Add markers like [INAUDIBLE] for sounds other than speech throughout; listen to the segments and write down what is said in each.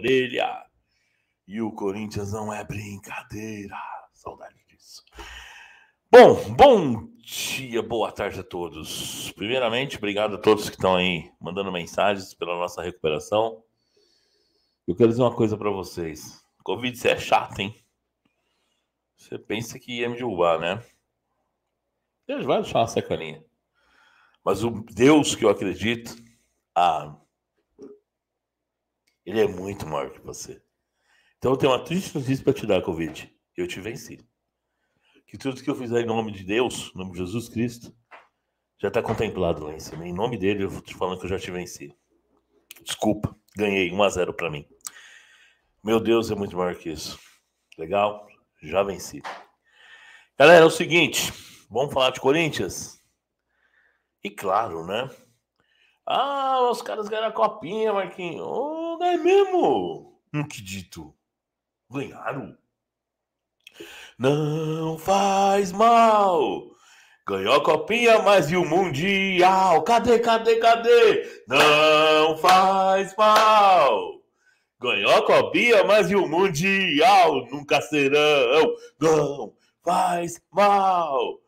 orelha. E o Corinthians não é brincadeira. Saudade disso. Bom, bom dia, boa tarde a todos. Primeiramente, obrigado a todos que estão aí mandando mensagens pela nossa recuperação. Eu quero dizer uma coisa para vocês. Covid, você é chato, hein? Você pensa que ia me derrubar, né? Deus vai deixar uma sacaninha. Mas o Deus que eu acredito, ah. Ele é muito maior que você. Então eu tenho uma triste notícia para te dar, Covid. Eu te venci. Que tudo que eu fizer em nome de Deus, em nome de Jesus Cristo, já está contemplado lá em cima. Em nome dele, eu vou te falando que eu já te venci. Desculpa, ganhei 1 a 0 para mim. Meu Deus é muito maior que isso. Legal? Já venci. Galera, é o seguinte, vamos falar de Corinthians? E claro, né? Ah, os caras ganharam a copinha, Marquinhos. Oh, é mesmo? Não que dito. Ganharam. Não faz mal. Ganhou a copinha, mas e o Mundial? Cadê, cadê, cadê? Não faz mal. Ganhou a copinha, mas e o Mundial? Nunca serão. Não faz mal.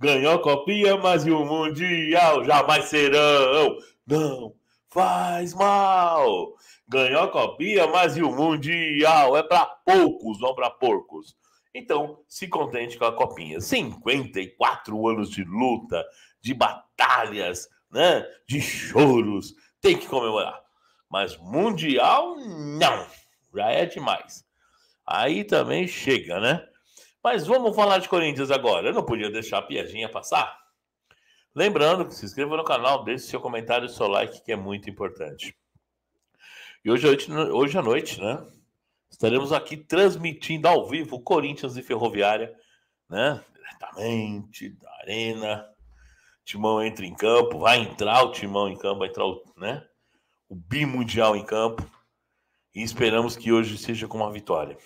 Ganhou a copinha, mas e o Mundial? Jamais serão. Não faz mal ganhou a copinha, mas e o Mundial? É para poucos, não para porcos. Então, se contente com a copinha. 54 anos de luta, de batalhas, né? De choros. Tem que comemorar. Mas Mundial, não. Já é demais. Aí também chega, né? Mas vamos falar de Corinthians agora. Eu não podia deixar a piadinha passar. Lembrando que se inscreva no canal, deixe seu comentário e seu like, que é muito importante. E hoje à noite, né? hoje à noite né? Estaremos aqui transmitindo ao vivo Corinthians e Ferroviária, né? Diretamente da Arena. Timão entra em campo, vai entrar o Timão em campo, vai entrar o, né? o bimundial em campo. E esperamos que hoje seja com uma vitória.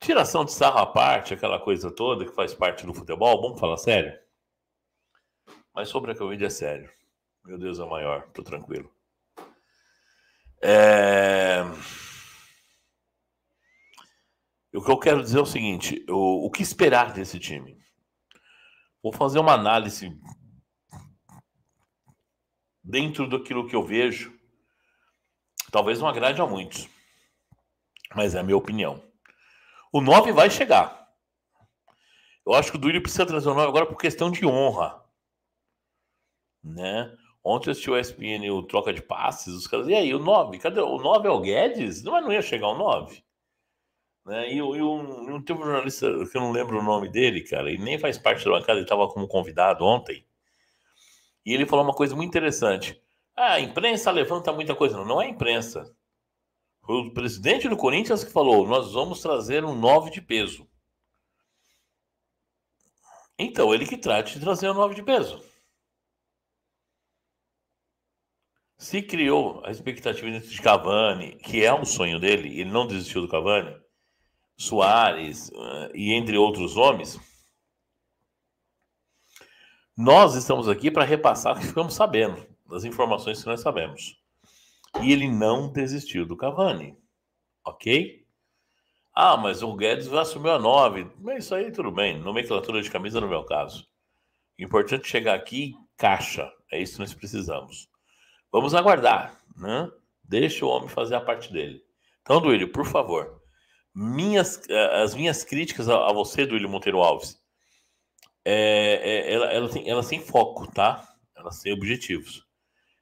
Tiração de sarro à parte, aquela coisa toda que faz parte do futebol, vamos falar sério? Mas sobre a Covid é sério. Meu Deus é maior, tô tranquilo. É... O que eu quero dizer é o seguinte: o, o que esperar desse time? Vou fazer uma análise dentro daquilo que eu vejo. Talvez não agrade a muitos, mas é a minha opinião. O 9 vai chegar. Eu acho que o Duílio precisa trazer o 9 agora por questão de honra. Né? Ontem eu assisti o SPN, o Troca de Passes, os caras, e aí, o 9? Cadê? O 9 é o Guedes? Não, não ia chegar o 9. Né? E, e um, um tipo jornalista, que eu não lembro o nome dele, cara, e nem faz parte da bancada, ele estava como convidado ontem, e ele falou uma coisa muito interessante. Ah, a imprensa levanta muita coisa. Não, não é a imprensa. Foi o presidente do Corinthians que falou, nós vamos trazer um 9 de peso. Então, ele que trate de trazer um 9 de peso. Se criou a expectativa de Cavani, que é um sonho dele, ele não desistiu do Cavani, Soares eh, e entre outros nomes, nós estamos aqui para repassar o que ficamos sabendo, das informações que nós sabemos. E ele não desistiu do Cavani, ok? Ah, mas o Guedes vai assumir a 9. Mas isso aí tudo bem, nomenclatura de camisa no meu caso. Importante é chegar aqui caixa, é isso que nós precisamos. Vamos aguardar, né? Deixa o homem fazer a parte dele. Então, Duílio, por favor, minhas, eh, as minhas críticas a, a você, Duílio Monteiro Alves, é, é, ela, ela, tem, elas têm foco, tá? Elas têm objetivos.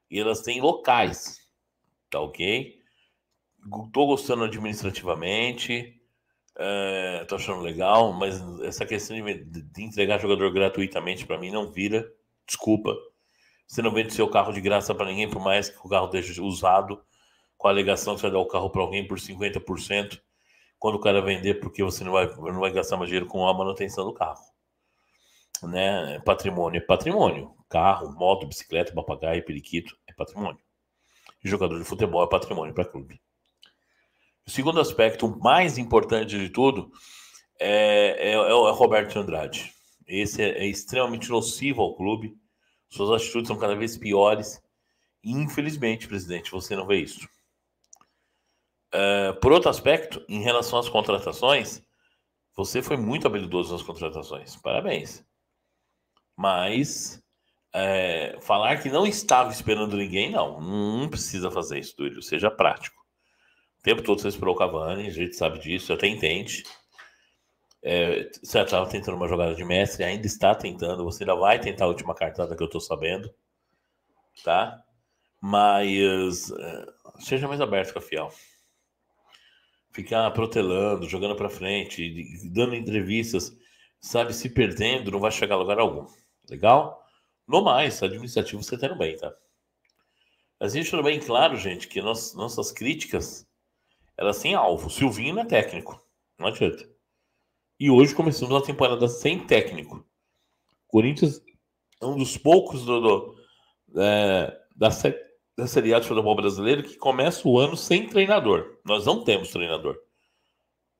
E elas têm locais, tá ok? Tô gostando administrativamente, é, tô achando legal, mas essa questão de, de entregar jogador gratuitamente para mim não vira. Desculpa, você não vende seu carro de graça para ninguém, por mais que o carro esteja usado, com a alegação que você vai dar o carro para alguém por 50%, quando o cara vender, porque você não vai, não vai gastar mais dinheiro com a manutenção do carro. Né? Patrimônio é patrimônio. Carro, moto, bicicleta, papagaio, periquito é patrimônio. E jogador de futebol é patrimônio para clube. O segundo aspecto, mais importante de tudo, é, é, é, o Roberto Andrade. Esse é, é extremamente nocivo ao clube suas atitudes são cada vez piores. infelizmente, presidente, você não vê isso. Uh, por outro aspecto, em relação às contratações, você foi muito habilidoso nas contratações. Parabéns. Mas é, falar que não estava esperando ninguém, não. Não precisa fazer isso, Duílio. Seja prático. O tempo todo você esperou o Cavani, a gente sabe disso, até entende. É, você estava tá tentando uma jogada de mestre, ainda está tentando, você ainda vai tentar a última cartada que eu estou sabendo, tá? Mas é, seja mais aberto com a Fiel. Ficar protelando, jogando para frente, dando entrevistas, sabe, se perdendo, não vai chegar a lugar algum. Legal? No mais, administrativo você está indo bem, tá? Mas deixando bem claro, gente, que nossas críticas, elas têm alvo. Silvinho não é técnico. Não adianta. E hoje começamos a temporada sem técnico. Corinthians é um dos poucos do, do é, da, da Série A de futebol brasileiro que começa o ano sem treinador. Nós não temos treinador.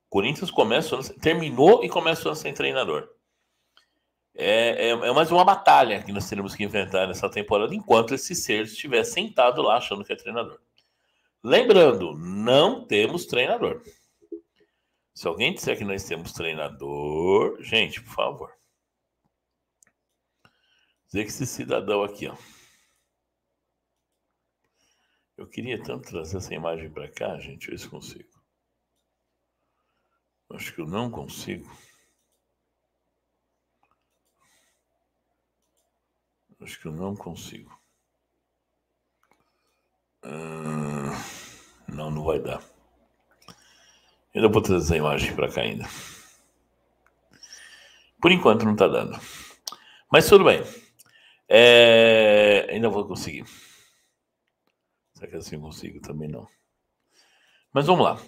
Corinthians começa, terminou e começa o ano sem treinador. É, é, é, mais uma batalha que nós teremos que enfrentar nessa temporada enquanto esse ser estiver sentado lá achando que é treinador. Lembrando, não temos treinador. Se alguém disser que nós temos treinador, gente, por favor. Dizer que esse cidadão aqui, ó. Eu queria tanto trazer essa imagem para cá, gente, ver se consigo. Acho que eu não consigo. Acho que eu não consigo. não, não vai dar. Eu vou trazer a imagem para cá ainda. Por enquanto não está dando. Mas tudo bem. É... Ainda vou conseguir. Será que assim eu consigo? Também não. Mas vamos lá.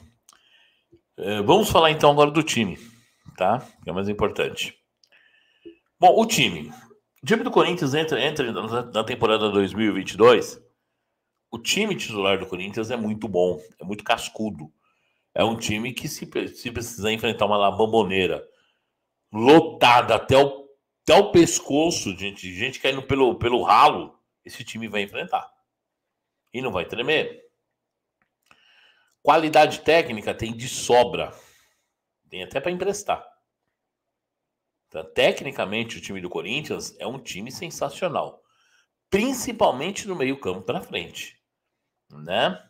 É, vamos falar então agora do time, tá? Que é o mais importante. Bom, o time. O time do Corinthians entra, entra na temporada 2022. O time titular do Corinthians é muito bom, é muito cascudo é um time que, se, se precisar enfrentar uma labamboneira lotada até o, até o pescoço, gente, gente caindo pelo, pelo ralo, esse time vai enfrentar. E não vai tremer. Qualidade técnica tem de sobra. Tem até para emprestar. Então, tecnicamente, o time do Corinthians é um time sensacional. Principalmente no meio-campo para frente. Né?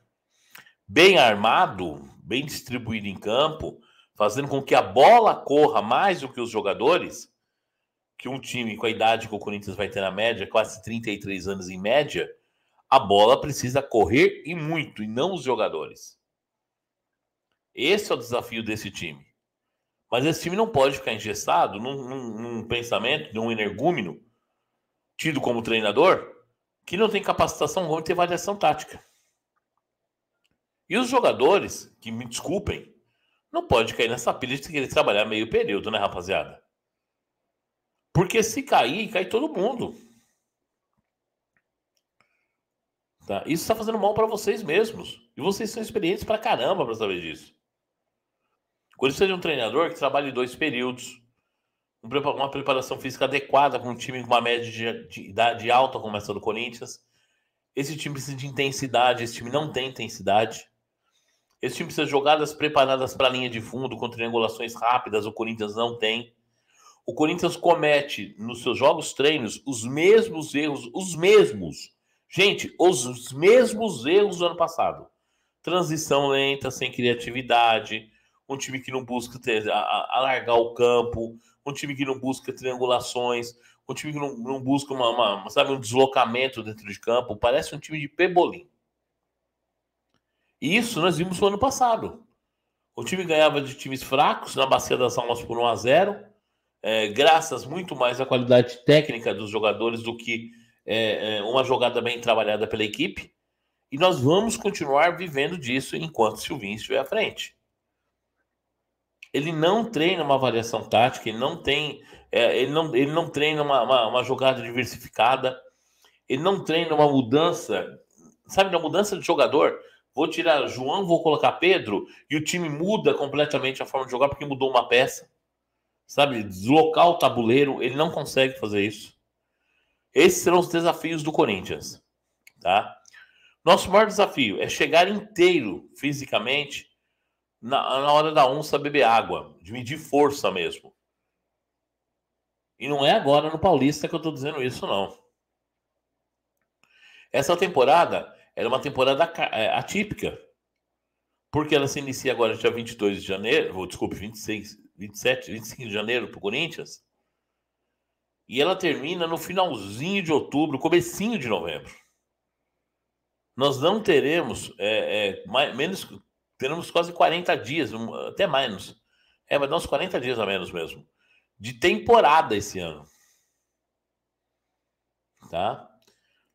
Bem armado, bem distribuído em campo, fazendo com que a bola corra mais do que os jogadores, que um time com a idade que o Corinthians vai ter na média, quase 33 anos em média, a bola precisa correr e muito, e não os jogadores. Esse é o desafio desse time. Mas esse time não pode ficar engessado num, num, num pensamento de um energúmeno, tido como treinador, que não tem capacitação ruim de ter variação tática. E os jogadores, que me desculpem, não pode cair nessa pilha de querer trabalhar meio período, né, rapaziada? Porque se cair, cai todo mundo. Tá? Isso está fazendo mal para vocês mesmos. E vocês são experientes para caramba para saber disso. Quando você é um treinador que trabalhe dois períodos, uma preparação física adequada com um time com uma média de idade alta, como essa do Corinthians. Esse time precisa de intensidade, esse time não tem intensidade. Esse time precisa de jogadas preparadas para a linha de fundo, com triangulações rápidas. O Corinthians não tem. O Corinthians comete nos seus jogos treinos os mesmos erros, os mesmos. Gente, os mesmos erros do ano passado. Transição lenta, sem criatividade, um time que não busca alargar o campo, um time que não busca triangulações, um time que não, não busca uma, uma, sabe, um deslocamento dentro de campo. Parece um time de pebolim. Isso nós vimos no ano passado. O time ganhava de times fracos na Bacia das Almas por 1 a 0 é, graças muito mais à qualidade técnica dos jogadores do que é, é, uma jogada bem trabalhada pela equipe. E nós vamos continuar vivendo disso enquanto Silvinho estiver à frente. Ele não treina uma avaliação tática, ele não tem, é, ele, não, ele não treina uma, uma, uma, jogada diversificada, ele não treina uma mudança, sabe, uma mudança de jogador vou tirar João, vou colocar Pedro, e o time muda completamente a forma de jogar porque mudou uma peça. Sabe, deslocar o tabuleiro, ele não consegue fazer isso. Esses serão os desafios do Corinthians, tá? Nosso maior desafio é chegar inteiro fisicamente na, na hora da onça beber água, de medir força mesmo. E não é agora no Paulista que eu estou dizendo isso, não. Essa temporada era uma temporada é, atípica. Porque ela se inicia agora dia 22 de janeiro, ou desculpe, 26, 27, 25 de janeiro para o Corinthians. E ela termina no finalzinho de outubro, comecinho de novembro. Nós não teremos é, é, mais, menos, teremos quase 40 dias, até menos. É, vai dar uns 40 dias a menos mesmo. De temporada esse ano. Tá?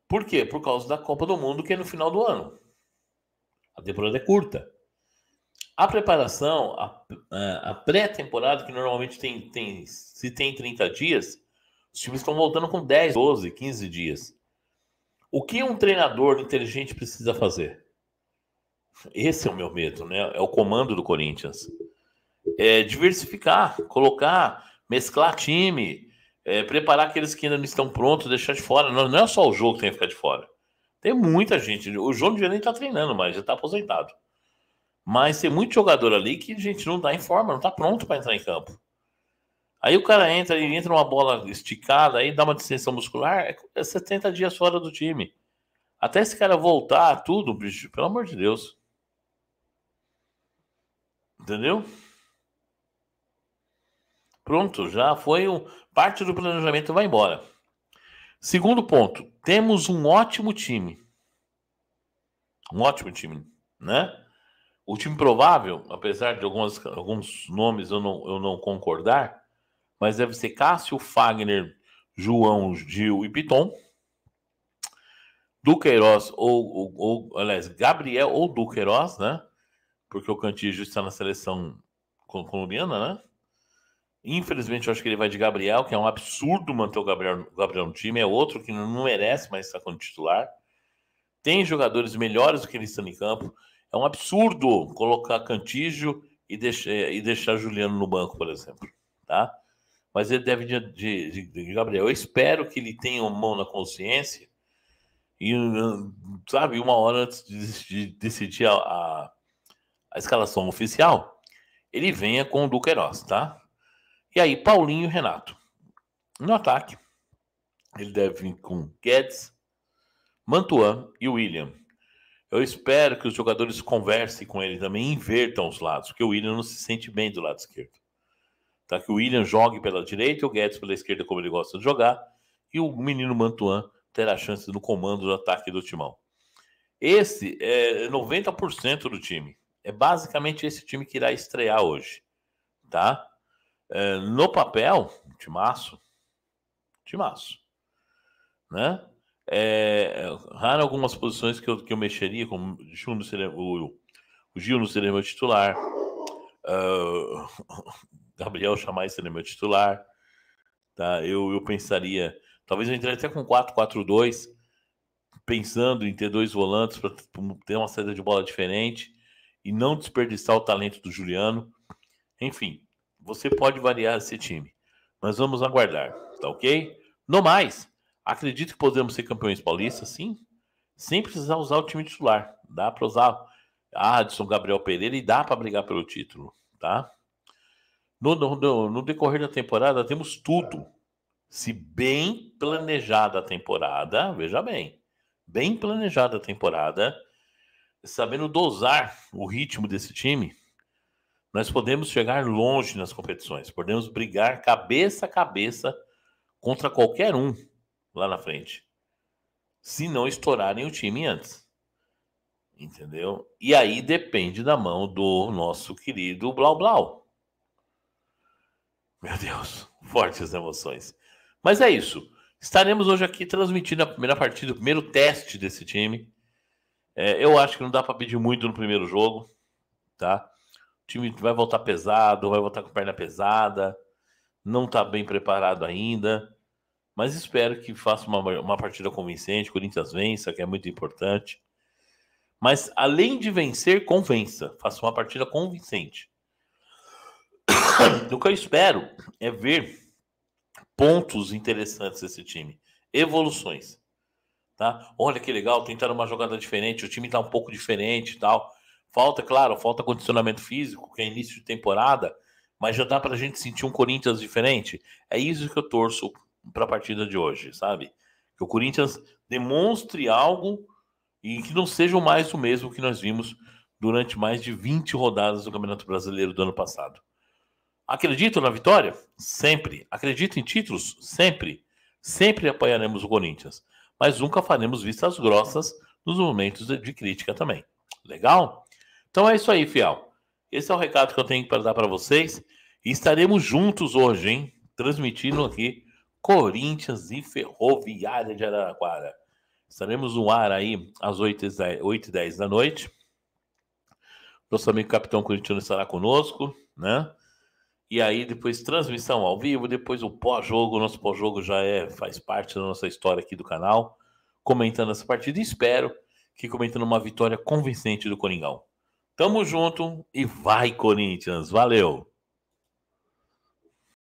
Por quê? Por causa da Copa do Mundo, que é no final do ano. A temporada é curta. A preparação, a, é, a pré-temporada, que normalmente tem, tem, se tem 30 dias, os times estão voltando com 10, 12, 15 dias. O que um treinador inteligente precisa fazer? Esse é o meu medo, né? É o comando do Corinthians. É diversificar, colocar, mesclar time, é, preparar aqueles que ainda não estão prontos, deixar de fora. Não, não, é só o jogo que tem que ficar de fora. Tem muita gente. O João de nem tá treinando mais, já tá aposentado. Mas tem muito jogador ali que a gente não tá em forma, não tá pronto para entrar em campo. Aí o cara entra, e entra uma bola esticada, aí dá uma distensão muscular, é 70 é dias fora do time. Até esse cara voltar, tudo, bicho, pelo amor de Deus. Entendeu? Pronto, já foi um, parte do planejamento vai embora. Segundo ponto, temos um ótimo time. Um ótimo time, né? O time provável, apesar de algumas, alguns nomes eu não, eu não concordar, mas deve ser Cássio, Fagner, João, Gil e Piton. Duqueiroz ou, ou, ou, aliás, Gabriel ou Duqueiroz, né? Porque o Cantígio está na seleção colombiana, né? Infelizmente, eu acho que ele vai de Gabriel, que é um absurdo manter o Gabriel, o Gabriel no time. É outro que não merece mais estar como titular. Tem jogadores melhores do que ele está em campo. É um absurdo colocar Cantígio e deixar, e deixar Juliano no banco, por exemplo. Tá? Mas ele deve de, de, de Gabriel. Eu espero que ele tenha uma mão na consciência e, sabe, uma hora antes de, decidir a, a, a escalação oficial, ele venha com o Duqueiroz, tá? E aí, Paulinho e Renato. No ataque, ele deve vir com Guedes, Mantuan e William. Eu espero que os jogadores conversem com ele também, invertam os lados, porque o William não se sente bem do lado esquerdo. Tá? Que o William jogue pela direita e o Guedes pela esquerda, como ele gosta de jogar, e o menino Mantuan terá chance no comando do ataque do Timão. Esse é 90% do time. É basicamente esse time que irá estrear hoje, tá? É, no papel, timaço, timaço, né? É, raro é, algumas posições que eu, que eu mexeria, como o Gil não seria, o, o Gil não seria meu titular, uh, [LAUGHS] Gabriel Chamais seria meu titular, tá? Eu, eu pensaria, talvez eu entraria até com 4-4-2, pensando em ter dois volantes para ter uma saída de bola diferente e não desperdiçar o talento do Juliano. Enfim, você pode variar esse time. Mas vamos aguardar, tá ok? No mais, acredito que podemos ser campeões paulistas, sim, sem precisar usar o time titular. Dá para usar Adson, Gabriel Pereira e dá para brigar pelo título, tá? No, no, no, decorrer da temporada, temos tudo. Se bem planejada a temporada, veja bem, bem planejada a temporada, sabendo dosar o ritmo desse time, nós podemos chegar longe nas competições, podemos brigar cabeça a cabeça contra qualquer um lá na frente, se não estourarem o time antes. Entendeu? E aí depende da mão do nosso querido Blau Blau. Meu Deus, [LAUGHS] fortes emoções. Mas é isso. Estaremos hoje aqui transmitindo a primeira partida, o primeiro teste desse time. É, eu acho que não dá para pedir muito no primeiro jogo, tá? time vai voltar pesado, vai voltar com perna pesada, não está bem preparado ainda. Mas espero que faça uma, uma partida convincente, Corinthians vença, que é muito importante. Mas além de vencer, convença. Faça uma partida convincente. [COUGHS] o que eu espero é ver pontos interessantes desse time, evoluções. Tá? Olha que legal, tentaram uma jogada diferente, o time está um pouco diferente e tal. Falta, claro, falta condicionamento físico, que é início de temporada, mas já dá para a gente sentir um Corinthians diferente. É isso que eu torço para a partida de hoje, sabe? Que o Corinthians demonstre algo e que não seja mais o mesmo que nós vimos durante mais de 20 rodadas do Campeonato Brasileiro do ano passado. Acredito na vitória? Sempre. Acredito em títulos? Sempre. Sempre apoiaremos o Corinthians, mas nunca faremos vistas grossas nos momentos de crítica também. Legal? Então é isso aí, fiel. Esse é o recado que eu tenho para dar para vocês. E estaremos juntos hoje, hein? Transmitindo aqui Corinthians e Ferroviária de Araraquara. Estaremos no ar aí às 8h10 da noite. Nosso amigo Capitão Corintiano estará conosco, né? E aí depois transmissão ao vivo, depois o pós-jogo, nosso pós-jogo já é faz parte da nossa história aqui do canal, comentando essa partida espero que comentando uma vitória convincente do Coringão. Tamo junto e vai, Corinthians. Valeu!